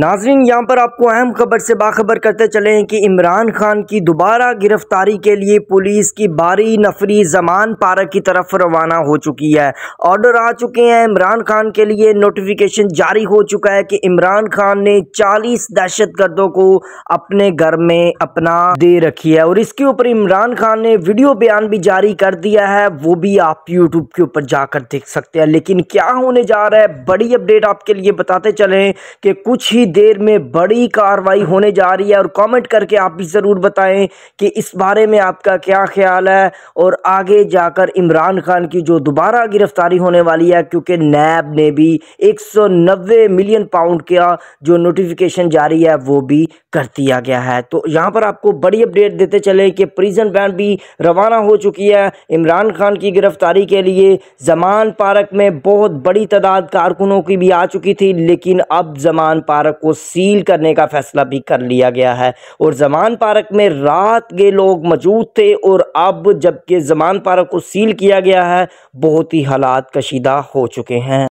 नाजरीन यहाँ पर आपको अहम खबर से बाखबर करते चले हैं कि इमरान खान की दोबारा गिरफ्तारी के लिए पुलिस की बारी नफरी जमान पारा की तरफ रवाना हो चुकी है ऑर्डर आ चुके हैं इमरान खान के लिए नोटिफिकेशन जारी हो चुका है कि इमरान खान ने 40 दहशत गर्दों को अपने घर में अपना दे रखी है और इसके ऊपर इमरान खान ने वीडियो बयान भी जारी कर दिया है वो भी आप यूट्यूब के ऊपर जाकर देख सकते हैं लेकिन क्या होने जा रहा है बड़ी अपडेट आपके लिए बताते चले कि कुछ ही ही देर में बड़ी कार्रवाई होने जा रही है और कमेंट करके आप भी ज़रूर बताएं कि इस बारे में आपका क्या ख्याल है और आगे जाकर इमरान खान की जो दोबारा गिरफ्तारी होने वाली है क्योंकि नैब ने भी एक मिलियन पाउंड का जो नोटिफिकेशन जारी है वो भी कर दिया गया है तो यहाँ पर आपको बड़ी अपडेट देते चले कि प्रिजन बैन भी रवाना हो चुकी है इमरान खान की गिरफ्तारी के लिए जमान पार्क में बहुत बड़ी तादाद कारकुनों की भी आ चुकी थी लेकिन अब जमान पार्क पार्क को सील करने का फैसला भी कर लिया गया है और जमान पार्क में रात के लोग मौजूद थे और अब जबकि जमान पार्क को सील किया गया है बहुत ही हालात कशीदा हो चुके हैं